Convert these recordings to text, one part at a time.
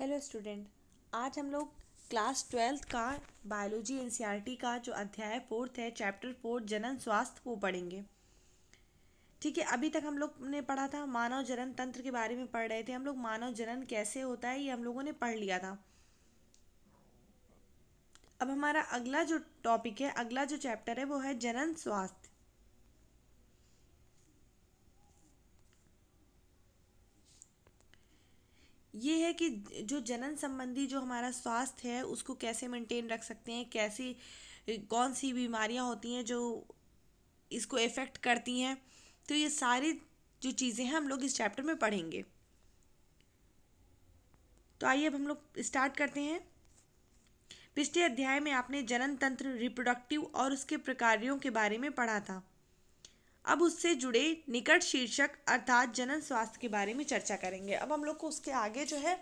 hello student आज हम लोग क्लास ट्वेल्थ का बायोलॉजी एन e का जो अध्याय फोर्थ है चैप्टर फोर्थ जनन स्वास्थ्य वो पढ़ेंगे ठीक है अभी तक हम लोग ने पढ़ा था मानव जनन तंत्र के बारे में पढ़ रहे थे हम लोग मानव जनन कैसे होता है ये हम लोगों ने पढ़ लिया था अब हमारा अगला जो टॉपिक है अगला जो चैप्टर है वो है जनन स्वास्थ्य ये है कि जो जनन संबंधी जो हमारा स्वास्थ्य है उसको कैसे मेंटेन रख सकते हैं कैसी कौन सी बीमारियां होती हैं जो इसको इफ़ेक्ट करती हैं तो ये सारी जो चीज़ें हैं हम लोग इस चैप्टर में पढ़ेंगे तो आइए अब हम लोग स्टार्ट करते हैं पिछले अध्याय में आपने जनन तंत्र रिप्रोडक्टिव और उसके प्रकारियों के बारे में पढ़ा था अब उससे जुड़े निकट शीर्षक अर्थात जनन स्वास्थ्य के बारे में चर्चा करेंगे अब हम लोग को उसके आगे जो है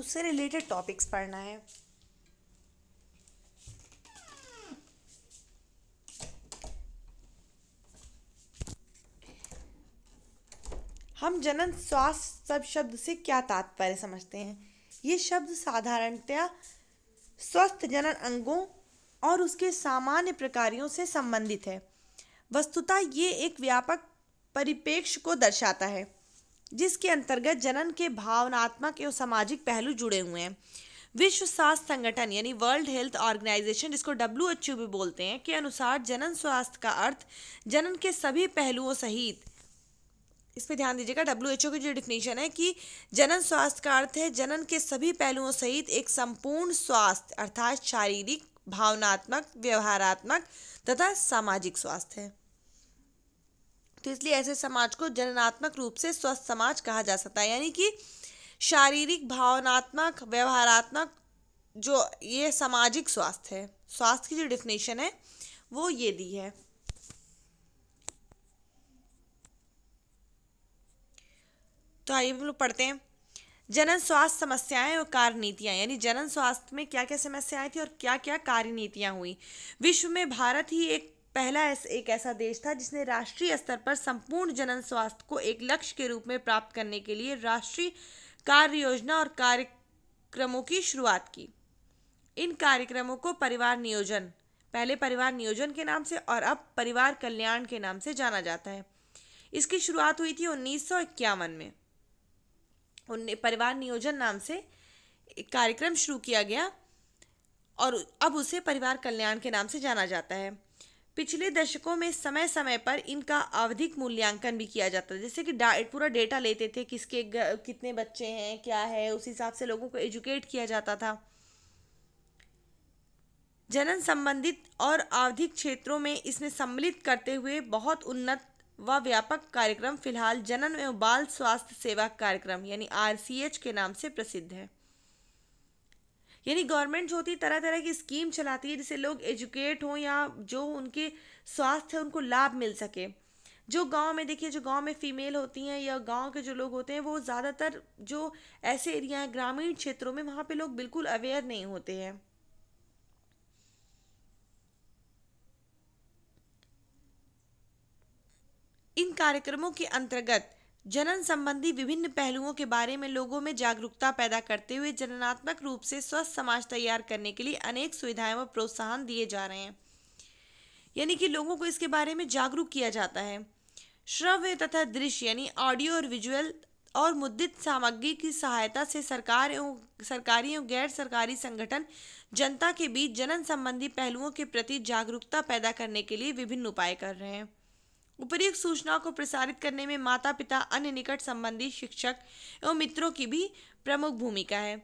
उससे रिलेटेड टॉपिक्स पढ़ना है हम जनन स्वास्थ्य सब शब्द से क्या तात्पर्य समझते हैं ये शब्द साधारणतया स्वस्थ जनन अंगों और उसके सामान्य प्रकारियों से संबंधित है वस्तुतः ये एक व्यापक परिपेक्ष को दर्शाता है जिसके अंतर्गत जनन के भावनात्मक एवं सामाजिक पहलू जुड़े हुए हैं विश्व स्वास्थ्य संगठन यानी वर्ल्ड हेल्थ ऑर्गेनाइजेशन जिसको डब्ल्यू एच भी बोलते हैं के अनुसार जनन स्वास्थ्य का अर्थ जनन के सभी पहलुओं सहित इस पर ध्यान दीजिएगा डब्ल्यू एच की जो डिफिनीशन है कि जनन स्वास्थ्य का अर्थ है जनन के सभी पहलुओं सहित एक संपूर्ण स्वास्थ्य अर्थात शारीरिक भावनात्मक व्यवहारात्मक तथा सामाजिक स्वास्थ्य है तो इसलिए ऐसे समाज को जननात्मक रूप से स्वस्थ समाज कहा जा सकता है यानी कि शारीरिक भावनात्मक व्यवहारात्मक जो ये सामाजिक स्वास्थ्य है स्वास्थ्य की जो डिफिनेशन है वो ये दी है तो आइए हम लोग पढ़ते हैं जनन स्वास्थ्य समस्याएं और कार्य नीतियाँ यानी जनन स्वास्थ्य में क्या क्या समस्याएं थी और क्या क्या कार्य नीतियाँ हुई विश्व में भारत ही एक पहला एक ऐसा देश था जिसने राष्ट्रीय स्तर पर संपूर्ण जनन स्वास्थ्य को एक लक्ष्य के रूप में प्राप्त करने के लिए राष्ट्रीय कार्य योजना और कार्यक्रमों की शुरुआत की इन कार्यक्रमों को परिवार नियोजन पहले परिवार नियोजन के नाम से और अब परिवार कल्याण के नाम से जाना जाता है इसकी शुरुआत हुई थी उन्नीस में परिवार नियोजन नाम से कार्यक्रम शुरू किया गया और अब उसे परिवार कल्याण के नाम से जाना जाता है पिछले दशकों में समय समय पर इनका आवधिक मूल्यांकन भी किया जाता था जैसे कि डा, पूरा डेटा लेते थे किसके कितने बच्चे हैं क्या है उस हिसाब से लोगों को एजुकेट किया जाता था जनन संबंधित और आवधिक क्षेत्रों में इसमें सम्मिलित करते हुए बहुत उन्नत व व्यापक कार्यक्रम फिलहाल जनन एवं बाल स्वास्थ्य सेवा कार्यक्रम यानी आर के नाम से प्रसिद्ध है यानी गवर्नमेंट जो होती है तरह तरह की स्कीम चलाती है जिससे लोग एजुकेट हों या जो उनके स्वास्थ्य है उनको लाभ मिल सके जो गांव में देखिए जो गांव में फीमेल होती हैं या गांव के जो लोग होते हैं वो ज़्यादातर जो ऐसे एरिया हैं ग्रामीण क्षेत्रों में वहाँ पे लोग बिल्कुल अवेयर नहीं होते हैं इन कार्यक्रमों के अंतर्गत जनन संबंधी विभिन्न पहलुओं के बारे में लोगों में जागरूकता पैदा करते हुए जननात्मक रूप से स्वस्थ समाज तैयार करने के लिए अनेक सुविधाएं व प्रोत्साहन दिए जा रहे हैं यानी कि लोगों को इसके बारे में जागरूक किया जाता है श्रव्य तथा दृश्य यानी ऑडियो और विजुअल और मुद्रित सामग्री की सहायता से सरकार एवं सरकारी एवं गैर सरकारी संगठन जनता के बीच जनन संबंधी पहलुओं के प्रति जागरूकता पैदा करने के लिए विभिन्न उपाय कर रहे हैं उपयुक्त सूचनाओं को प्रसारित करने में माता पिता अन्य निकट संबंधी शिक्षक एवं मित्रों की भी प्रमुख भूमिका है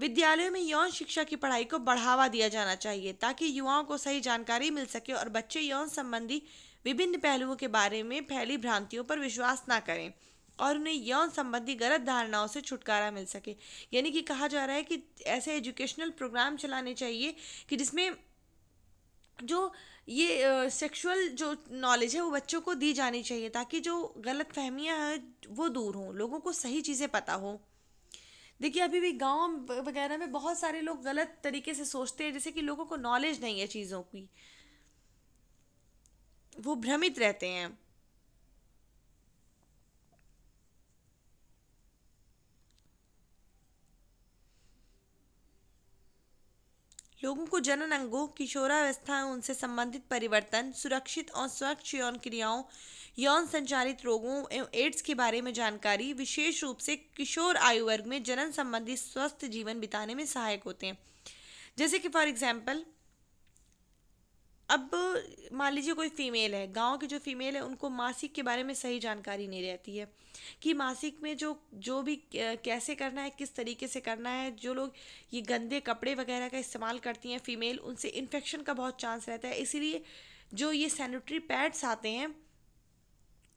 विद्यालयों में यौन शिक्षा की पढ़ाई को बढ़ावा दिया जाना चाहिए ताकि युवाओं को सही जानकारी मिल सके और बच्चे यौन संबंधी विभिन्न पहलुओं के बारे में फैली भ्रांतियों पर विश्वास ना करें और उन्हें यौन संबंधी गलत धारणाओं से छुटकारा मिल सके यानी कि कहा जा रहा है कि ऐसे एजुकेशनल प्रोग्राम चलाने चाहिए कि जिसमें जो ये सेक्सुअल जो नॉलेज है वो बच्चों को दी जानी चाहिए ताकि जो गलत फहमियाँ हैं वो दूर हों लोगों को सही चीज़ें पता हो देखिए अभी भी गांव वगैरह में बहुत सारे लोग गलत तरीके से सोचते हैं जैसे कि लोगों को नॉलेज नहीं है चीज़ों की वो भ्रमित रहते हैं लोगों को जनन अंगों किशोरावस्था उनसे संबंधित परिवर्तन सुरक्षित और स्वच्छ यौन क्रियाओं यौन संचालित रोगों एवं एड्स के बारे में जानकारी विशेष रूप से किशोर आयु वर्ग में जनन संबंधी स्वस्थ जीवन बिताने में सहायक होते हैं जैसे कि फॉर एग्जाम्पल अब मान लीजिए कोई फीमेल है गांव की जो फीमेल है उनको मासिक के बारे में सही जानकारी नहीं रहती है कि मासिक में जो जो भी कैसे करना है किस तरीके से करना है जो लोग ये गंदे कपड़े वगैरह का इस्तेमाल करती हैं फीमेल उनसे इन्फेक्शन का बहुत चांस रहता है इसीलिए जो ये सैनिटरी पैड्स आते हैं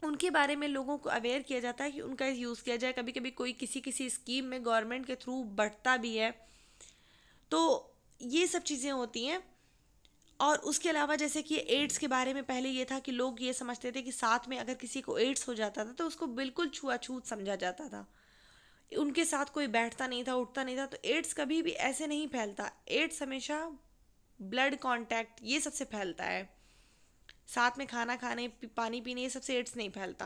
उनके बारे में लोगों को अवेयर किया जाता है कि उनका यूज़ किया जाए कभी कभी कोई किसी किसी स्कीम में गवर्नमेंट के थ्रू बढ़ता भी है तो ये सब चीज़ें होती हैं और उसके अलावा जैसे कि एड्स के बारे में पहले ये था कि लोग ये समझते थे कि साथ में अगर किसी को एड्स हो जाता था तो उसको बिल्कुल छुआछूत समझा जाता था उनके साथ कोई बैठता नहीं था उठता नहीं था तो एड्स कभी भी ऐसे नहीं फैलता एड्स हमेशा ब्लड कॉन्टैक्ट ये सबसे फैलता है साथ में खाना खाने पानी पीने ये सबसे एड्स नहीं फैलता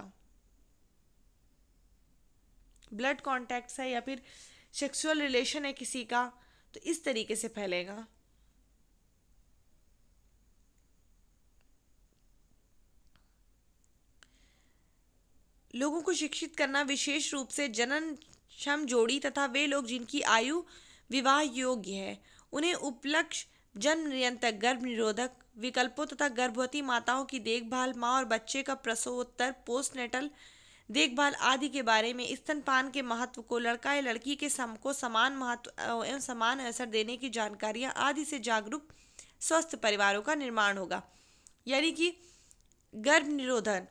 ब्लड कॉन्टैक्ट्स है या फिर सेक्सुअल रिलेशन है किसी का तो इस तरीके से फैलेगा लोगों को शिक्षित करना विशेष रूप से जनन क्षम जोड़ी तथा वे लोग जिनकी आयु विवाह योग्य है उन्हें उपलक्ष्य जन्म नियंत्रक गर्भ निरोधक विकल्पों तथा गर्भवती माताओं की देखभाल माँ और बच्चे का प्रसवोत्तर पोस्टनेटल देखभाल आदि के बारे में स्तनपान के महत्व को लड़का या लड़की के सम को समान महत्व एवं समान असर देने की जानकारियाँ आदि से जागरूक स्वस्थ परिवारों का निर्माण होगा यानी कि गर्भ निरोधन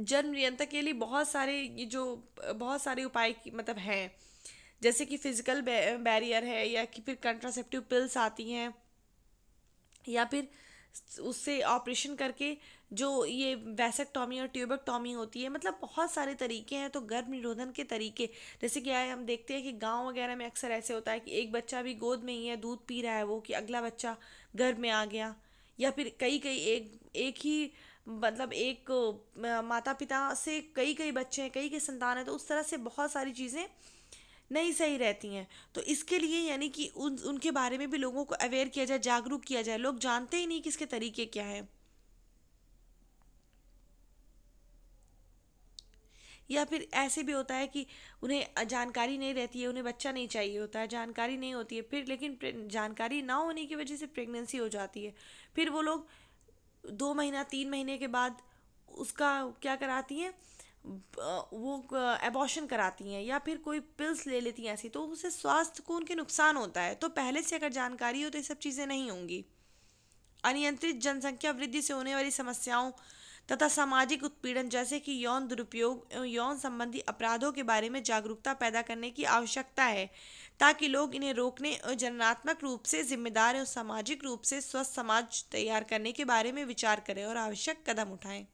जन्म नियंत्रण के लिए बहुत सारे ये जो बहुत सारे उपाय मतलब हैं जैसे कि फिजिकल बैरियर है या कि फिर कंट्रासेप्टिव पिल्स आती हैं या फिर उससे ऑपरेशन करके जो ये वैसेक्टॉमी और ट्यूबेक्टॉमी होती है मतलब बहुत सारे तरीके हैं तो गर्भ निरोधन के तरीके जैसे कि आए हम देखते हैं कि गांव वगैरह में अक्सर ऐसे होता है कि एक बच्चा भी गोद में ही है दूध पी रहा है वो कि अगला बच्चा गर्भ में आ गया या फिर कई कई एक एक ही मतलब एक माता पिता से कई कई बच्चे हैं कई कई संतान हैं तो उस तरह से बहुत सारी चीज़ें नहीं सही रहती हैं तो इसके लिए यानी कि उन उनके बारे में भी लोगों को अवेयर किया जाए जागरूक किया जाए लोग जानते ही नहीं कि इसके तरीके क्या हैं या फिर ऐसे भी होता है कि उन्हें जानकारी नहीं रहती है उन्हें बच्चा नहीं चाहिए होता है जानकारी नहीं होती है फिर लेकिन जानकारी ना होने की वजह से प्रेगनेंसी हो जाती है फिर वो लोग दो महीना तीन महीने के बाद उसका क्या कराती हैं वो एबॉशन कराती हैं या फिर कोई पिल्स ले लेती हैं ऐसी तो उसे स्वास्थ्य को उनके नुकसान होता है तो पहले से अगर जानकारी हो तो ये सब चीज़ें नहीं होंगी अनियंत्रित जनसंख्या वृद्धि से होने वाली समस्याओं तथा सामाजिक उत्पीड़न जैसे कि यौन दुरुपयोग यौन संबंधी अपराधों के बारे में जागरूकता पैदा करने की आवश्यकता है ताकि लोग इन्हें रोकने और जननात्मक रूप से जिम्मेदार और सामाजिक रूप से स्वस्थ समाज तैयार करने के बारे में विचार करें और आवश्यक कदम उठाएं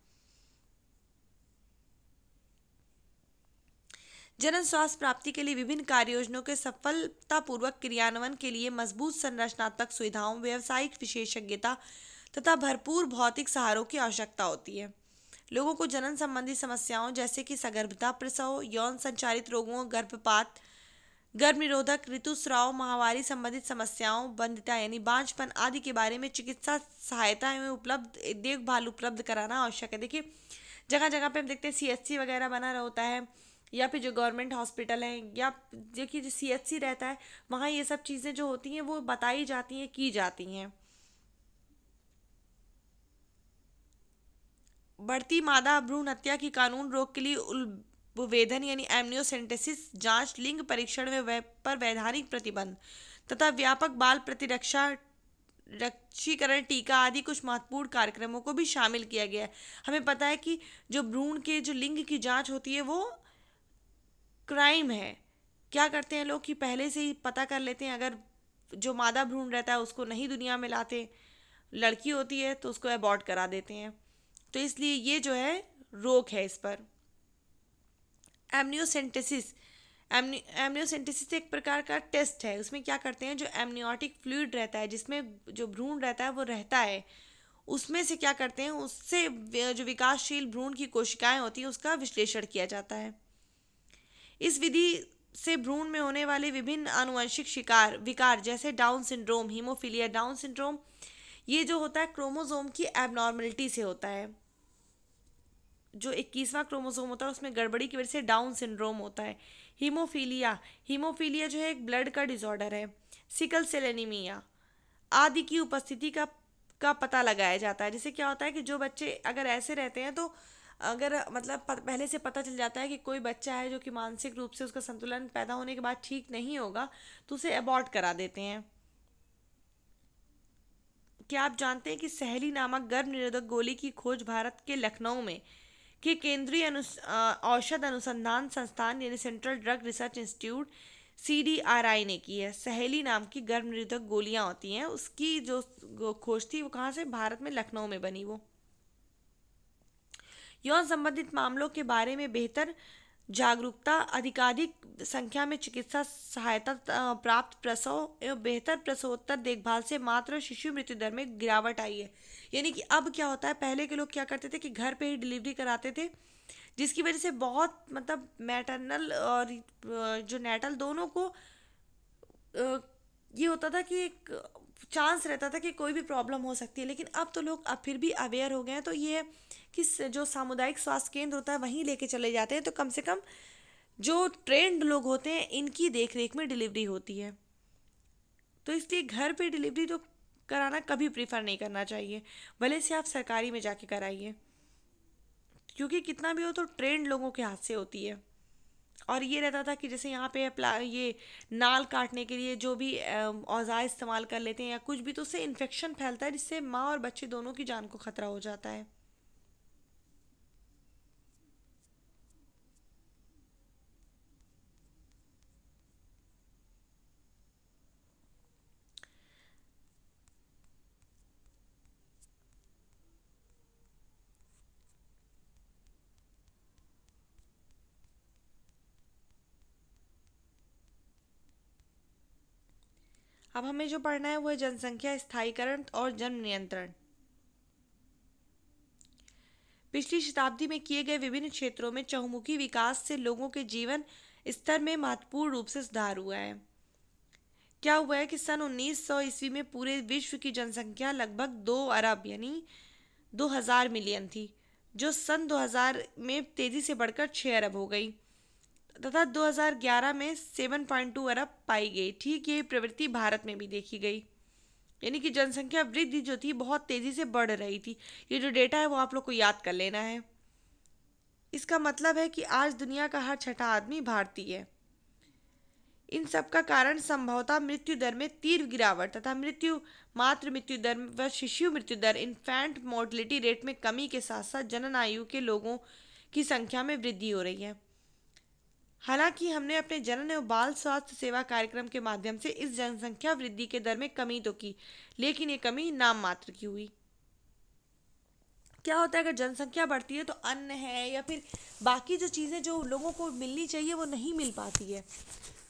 जन स्वास्थ्य प्राप्ति के लिए विभिन्न कार्य योजनाओं के सफलतापूर्वक क्रियान्वयन के लिए मजबूत संरचनात्मक सुविधाओं व्यावसायिक विशेषज्ञता तथा भरपूर भौतिक सहारों की आवश्यकता होती है लोगों को जनन संबंधी समस्याओं जैसे कि सगर्भता प्रसव यौन संचारित रोगों गर्भपात गर्भ निरोधक ऋतुस्राव महावारी संबंधित समस्याओं बंधता यानी बांझपन आदि के बारे में चिकित्सा सहायता एवं उपलब्ध देखभाल उपलब्ध कराना आवश्यक है देखिए जगह जगह पे हम देखते हैं सी वगैरह बना होता है या फिर जो गवर्नमेंट हॉस्पिटल हैं या देखिए जो सी रहता है वहाँ ये सब चीज़ें जो होती हैं वो बताई जाती हैं की जाती हैं बढ़ती मादा भ्रूण हत्या की कानून रोक के लिए उल्बवेदन यानी एमनियोसेंटेसिस जांच लिंग परीक्षण में वै, पर वैधानिक प्रतिबंध तथा व्यापक बाल प्रतिरक्षा रक्षीकरण टीका आदि कुछ महत्वपूर्ण कार्यक्रमों को भी शामिल किया गया है हमें पता है कि जो भ्रूण के जो लिंग की जांच होती है वो क्राइम है क्या करते हैं लोग कि पहले से ही पता कर लेते हैं अगर जो मादा भ्रूण रहता है उसको नहीं दुनिया में लाते लड़की होती है तो उसको अबॉर्ट करा देते हैं तो इसलिए ये जो है रोग है इस पर एमनियोसेंटेसिस एमनियोसेंटेसिस एक प्रकार का टेस्ट है उसमें क्या करते हैं जो एमनियोटिक फ्लूड रहता है जिसमें जो भ्रूण रहता है वो रहता है उसमें से क्या करते हैं उससे जो विकासशील भ्रूण की कोशिकाएं होती हैं उसका विश्लेषण किया जाता है इस विधि से भ्रूण में होने वाले विभिन्न आनुवंशिक शिकार विकार जैसे Down syndrome haemophilia Down syndrome ये जो होता है क्रोमोजोम की एबनॉर्मेलिटी से होता है जो इक्कीसवां क्रोमोसोम होता है उसमें गड़बड़ी की वजह से डाउन सिंड्रोम होता है हीमोफीलिया हीमोफीलिया जो है एक ब्लड का डिसऑर्डर है सिकल सेल एनीमिया आदि की उपस्थिति का का पता लगाया जाता है जैसे क्या होता है कि जो बच्चे अगर ऐसे रहते हैं तो अगर मतलब पहले से पता चल जाता है कि कोई बच्चा है जो कि मानसिक रूप से उसका संतुलन पैदा होने के बाद ठीक नहीं होगा तो उसे अबॉर्ट करा देते हैं क्या आप जानते हैं कि सहेली नामक गर्भ निरोधक गोली की खोज भारत के लखनऊ में कि केंद्रीय औषध अनुसंधान संस्थान यानी central drug research institute C ने की है सहेली नाम की गर्भ निरोधक गोलियां होती हैं उसकी जो खोज थी वो कहाँ से भारत में लखनऊ में बनी वो यौन संबंधित मामलों के बारे में बेहतर जागरूकता अधिकाधिक संख्या में चिकित्सा सहायता प्राप्त प्रसव एवं बेहतर प्रसवोत्तर देखभाल से मात्र शिशु मृत्यु दर में गिरावट आई है यानी कि अब क्या होता है पहले के लोग क्या करते थे कि घर पे ही डिलीवरी कराते थे जिसकी वजह से बहुत मतलब मैटरनल और जो नेटल दोनों को ये होता था कि एक चांस रहता था कि कोई भी प्रॉब्लम हो सकती है लेकिन अब तो लोग अब फिर भी अवेयर हो गए हैं तो ये कि जो सामुदायिक स्वास्थ्य केंद्र होता है वहीं लेके चले जाते हैं तो कम से कम जो ट्रेंड लोग होते हैं इनकी देख रेख में डिलीवरी होती है तो इसलिए घर पे डिलीवरी तो कराना कभी प्रीफर नहीं करना चाहिए भले से आप सरकारी में जाके कराइए क्योंकि कितना भी हो तो ट्रेंड लोगों के हाथ से होती है और ये रहता था कि जैसे यहाँ पे ये नाल काटने के लिए जो भी औज़ार इस्तेमाल कर लेते हैं या कुछ भी तो उससे इन्फेक्शन फैलता है जिससे माँ और बच्चे दोनों की जान को ख़तरा हो जाता है अब हमें जो पढ़ना है वो है जनसंख्या स्थायीकरण और जन्म नियंत्रण पिछली शताब्दी में किए गए विभिन्न क्षेत्रों में चहुमुखी विकास से लोगों के जीवन स्तर में महत्वपूर्ण रूप से सुधार हुआ है क्या हुआ है कि सन 1900 ईस्वी में पूरे विश्व की जनसंख्या लगभग दो अरब यानी 2000 मिलियन थी जो सन 2000 में तेजी से बढ़कर 6 अरब हो गई तथा 2011 में 7.2 अरब पाई गई ठीक यही प्रवृत्ति भारत में भी देखी गई यानी कि जनसंख्या वृद्धि जो थी बहुत तेज़ी से बढ़ रही थी ये जो डेटा है वो आप लोग को याद कर लेना है इसका मतलब है कि आज दुनिया का हर छठा आदमी भारतीय है इन सब का कारण संभवतः मृत्यु दर में तीव्र गिरावट तथा मृत्यु मातृ मृत्यु दर व शिशु मृत्यु दर इन्फेंट मोर्टिलिटी रेट में कमी के साथ साथ जनन आयु के लोगों की संख्या में वृद्धि हो रही है हालांकि हमने अपने जनन एवं बाल स्वास्थ्य सेवा कार्यक्रम के माध्यम से इस जनसंख्या वृद्धि के दर में कमी तो की लेकिन ये कमी नाम मात्र की हुई क्या होता है अगर जनसंख्या बढ़ती है तो अन्न है या फिर बाकी जो चीज़ें जो लोगों को मिलनी चाहिए वो नहीं मिल पाती है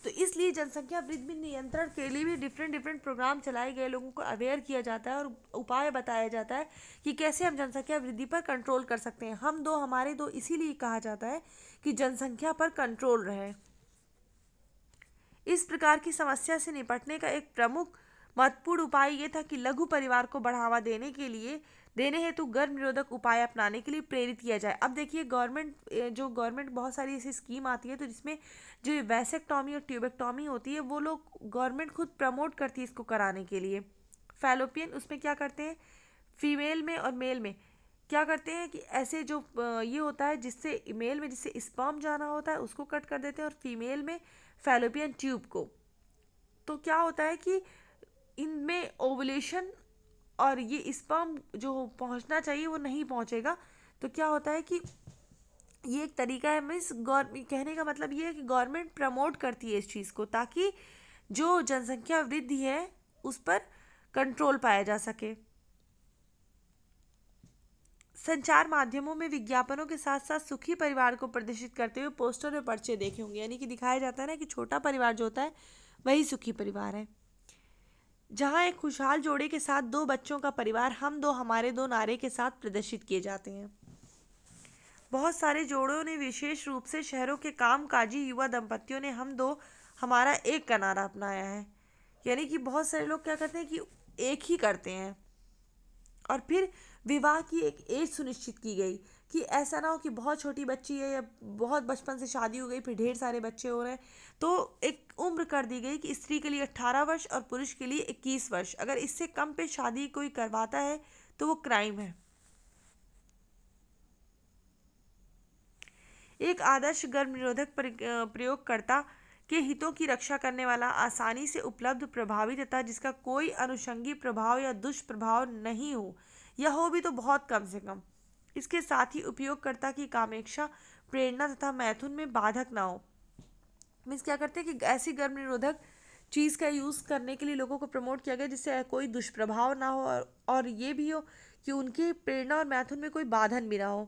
तो इसलिए जनसंख्या वृद्धि नियंत्रण के लिए भी डिफरेंट डिफरेंट प्रोग्राम चलाए गए लोगों को अवेयर किया जाता है और उपाय बताया जाता है कि कैसे हम जनसंख्या वृद्धि पर कंट्रोल कर सकते हैं हम दो हमारे दो इसीलिए कहा जाता है कि जनसंख्या पर कंट्रोल रहे इस प्रकार की समस्या से निपटने का एक प्रमुख महत्वपूर्ण उपाय ये था कि लघु परिवार को बढ़ावा देने के लिए देने हेतु गर्भ निरोधक उपाय अपनाने के लिए प्रेरित किया जाए अब देखिए गवर्नमेंट जो गवर्नमेंट बहुत सारी ऐसी स्कीम आती है तो जिसमें जो वैसेक्टॉमी और ट्यूबेक्टॉमी होती है वो लोग गवर्नमेंट खुद प्रमोट करती है इसको कराने के लिए फैलोपियन उसमें क्या करते हैं फीमेल में और मेल में क्या करते हैं कि ऐसे जो ये होता है जिससे मेल में जिससे स्पर्म जाना होता है उसको कट कर देते हैं और फीमेल में फैलोपियन ट्यूब को तो क्या होता है कि इनमें ओवलेशन और ये स्पर्म जो पहुंचना चाहिए वो नहीं पहुंचेगा तो क्या होता है कि ये एक तरीका है मिस गौर कहने का मतलब ये है कि गवर्नमेंट प्रमोट करती है इस चीज़ को ताकि जो जनसंख्या वृद्धि है उस पर कंट्रोल पाया जा सके संचार माध्यमों में विज्ञापनों के साथ साथ सुखी परिवार को प्रदर्शित करते हुए पोस्टर में पर्चे देखे होंगे यानी कि दिखाया जाता है ना कि छोटा परिवार जो होता है वही सुखी परिवार है जहां एक खुशहाल जोड़े के साथ दो बच्चों का परिवार हम दो हमारे दो नारे के साथ प्रदर्शित किए जाते हैं बहुत सारे जोड़ों ने विशेष रूप से शहरों के काम काजी युवा दंपतियों ने हम दो हमारा एक का नारा अपनाया है यानी कि बहुत सारे लोग क्या करते हैं कि एक ही करते हैं और फिर विवाह की एक एज सुनिश्चित की गई कि ऐसा ना हो कि बहुत छोटी बच्ची है या बहुत बचपन से शादी हो गई फिर ढेर सारे बच्चे हो रहे हैं तो एक उम्र कर दी गई कि स्त्री के लिए अट्ठारह वर्ष और पुरुष के लिए इक्कीस वर्ष अगर इससे कम पे शादी कोई करवाता है तो वो क्राइम है एक आदर्श गर्भ निरोधक प्रयोगकर्ता के हितों की रक्षा करने वाला आसानी से उपलब्ध प्रभावी तथा जिसका कोई अनुषंगी प्रभाव या दुष्प्रभाव नहीं हो या हो भी तो बहुत कम से कम इसके साथ ही उपयोगकर्ता की कामेक्षा प्रेरणा तथा मैथुन में बाधक ना हो मीन्स क्या करते हैं कि ऐसी गर्म निरोधक चीज़ का यूज़ करने के लिए लोगों को प्रमोट किया गया जिससे कोई दुष्प्रभाव ना हो और, और ये भी हो कि उनकी प्रेरणा और मैथुन में कोई बाधन भी ना हो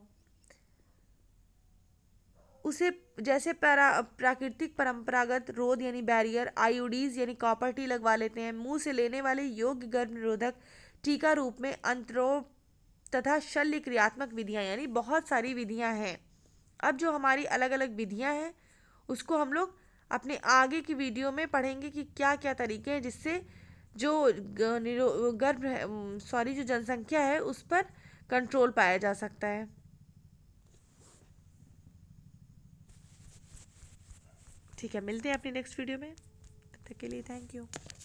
उसे जैसे पैरा प्राकृतिक परंपरागत रोध यानी बैरियर आईओडीज यानी कॉपर टी लगवा लेते हैं मुंह से लेने वाले योग्य गर्भ निरोधक टीका रूप में अंतरोप तथा शल्य क्रियात्मक विधियाँ यानी बहुत सारी विधियाँ हैं अब जो हमारी अलग अलग विधियाँ हैं उसको हम लोग अपने आगे की वीडियो में पढ़ेंगे कि क्या क्या तरीके हैं जिससे जो निरो गर्भ सॉरी जो जनसंख्या है उस पर कंट्रोल पाया जा सकता है ठीक है मिलते हैं अपनी नेक्स्ट वीडियो में तब तक के लिए थैंक यू